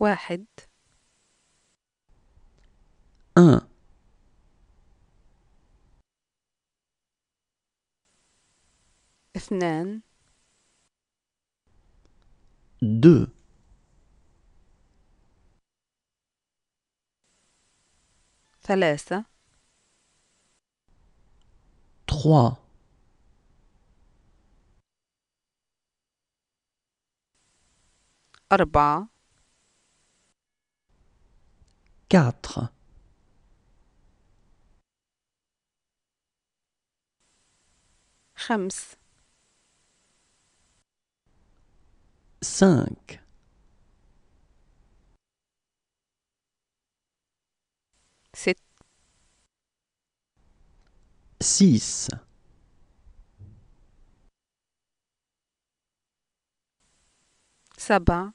واحد un, اثنان دو ثلاثة تخوا أربعة 4. خمس. 5. Sept. 6. 7.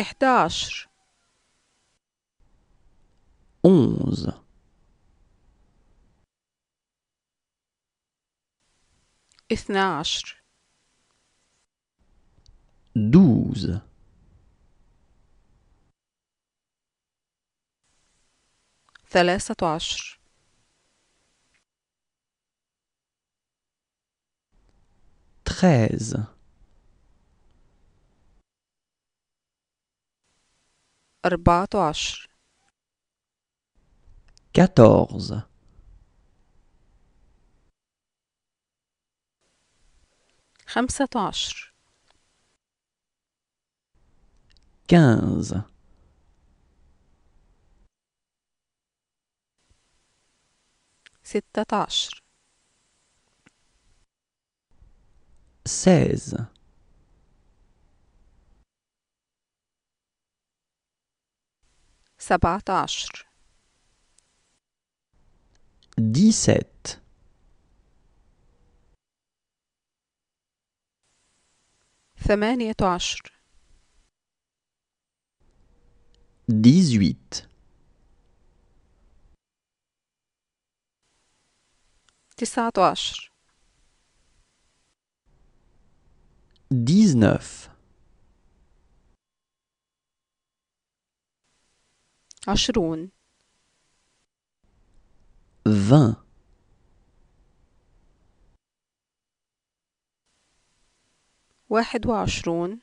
إحدى عشر onze اثنى عشر douze ثلاثة عشر treize أربعة عشر 14 خمسة عشر 15 ستة عشر 16 سبعة عشر dix-sept ثمانية عشر تسعة عشر عشرون فان واحد وعشرون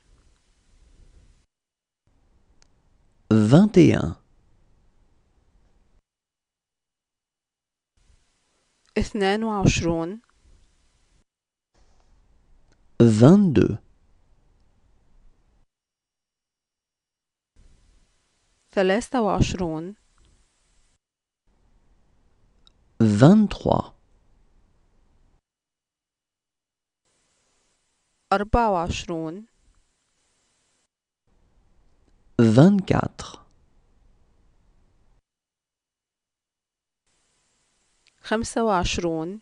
فانتيان اثنان وعشرون فاندو ثلاثة وعشرون vingt أربعة وعشرون vingt خمسة وعشرون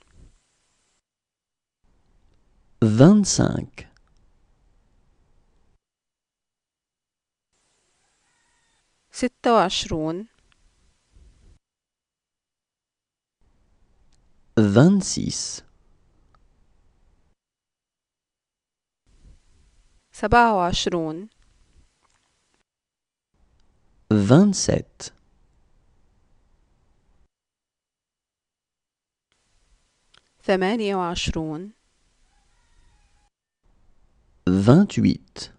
vingt ستة وعشرون فانسيس سبعة وعشرون فانسيت ثمانية وعشرون vingt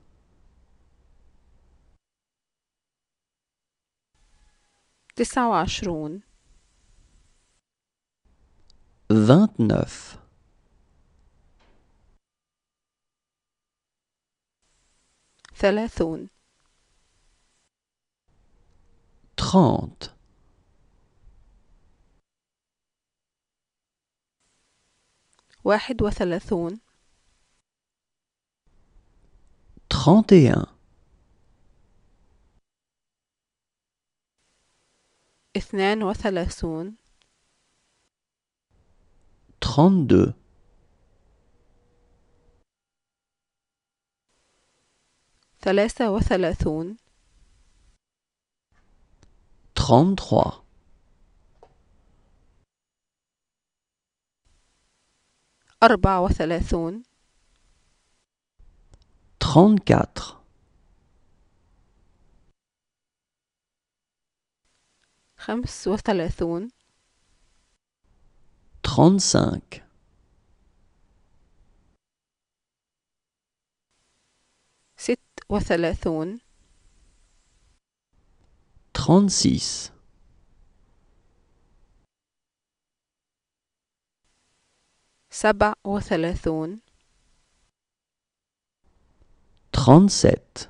تسعة وعشرون vingt-neuf ثلاثون trente واحد وثلاثون trente اثنان وثلاثون 32 ثلاثة وثلاثون 33 أربعة وثلاثون 34 خمس وثلاثون trente ست وثلاثون trente سبع وثلاثون 37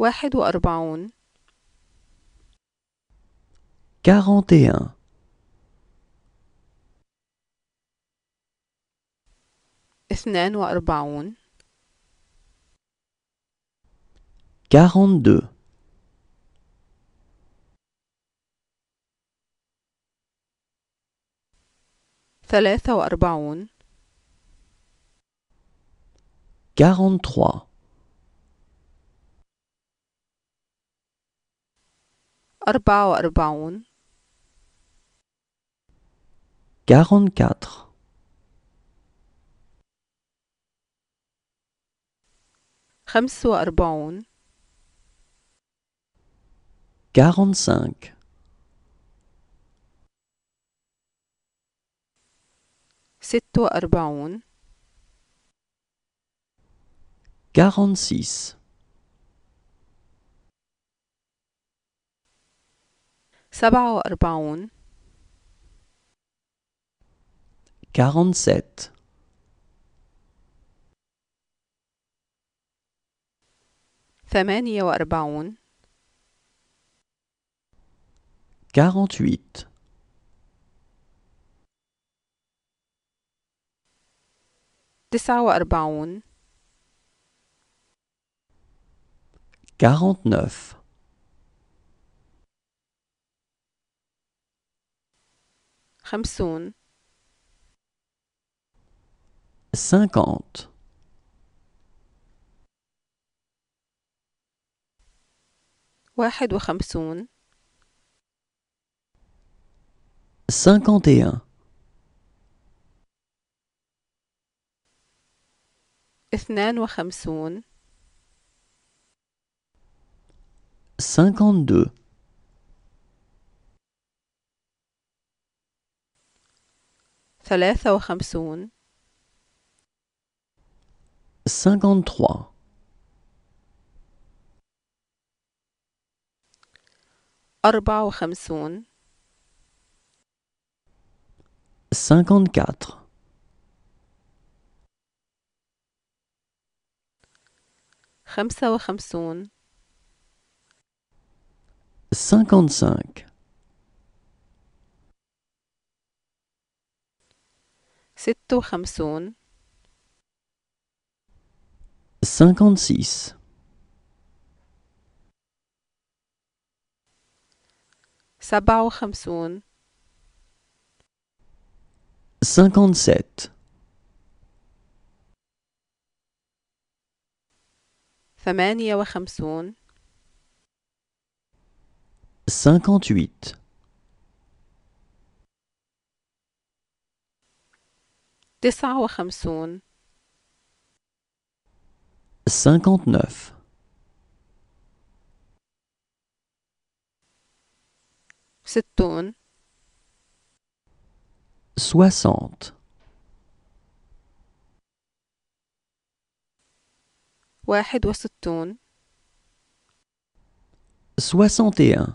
واحد وأربعون 41 اثنان وأربعون 42 ثلاثة وأربعون 43 44 45 46 46 سبعة وأربعون 47 ثمانية وأربعون 48 تسعة وأربعون 49 50 cinquante واحد cinquante et un cinquante deux ثلاثة وخمسون 53 أربعة وخمسون 54 خمسة وخمسون 55 56 cinquante-six, cinquante-sept, cinquante-huit, تسعة وخمسون 59 ستون 60 واحد وستون 61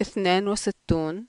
اثنان وستون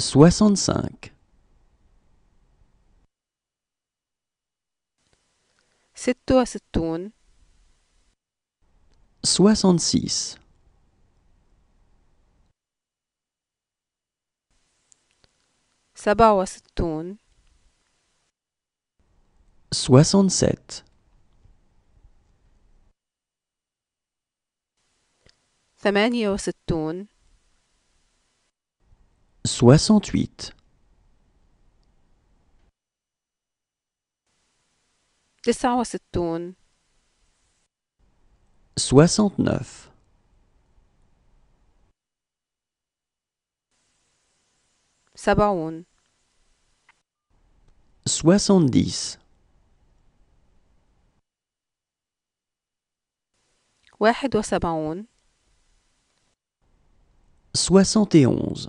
65 66 66 67 67 68 soixante-huit soixante-neuf soixante-dix soixante et onze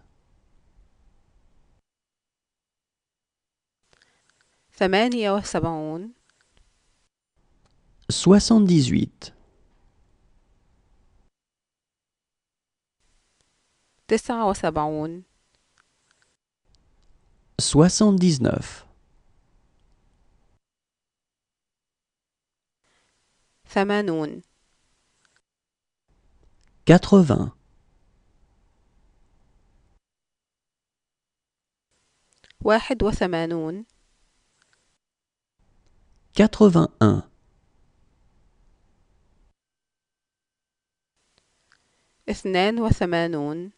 ثمانية وسبعون soixante-dix-huit, تسعة وسبعون soixante-dix-neuf, ثمانون quatre-vingts, واحد وثمانون 81 82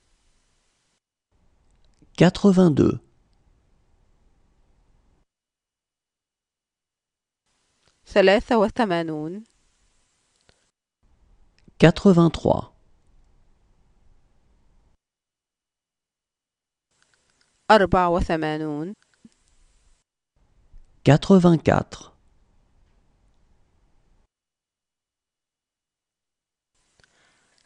83 83 84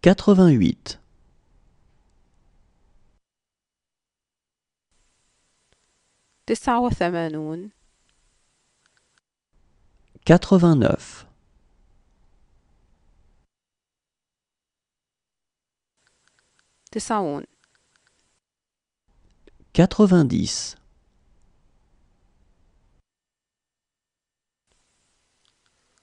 Quatre-vingt-huit. Quatre-vingt-neuf. Quatre-vingt-dix.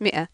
100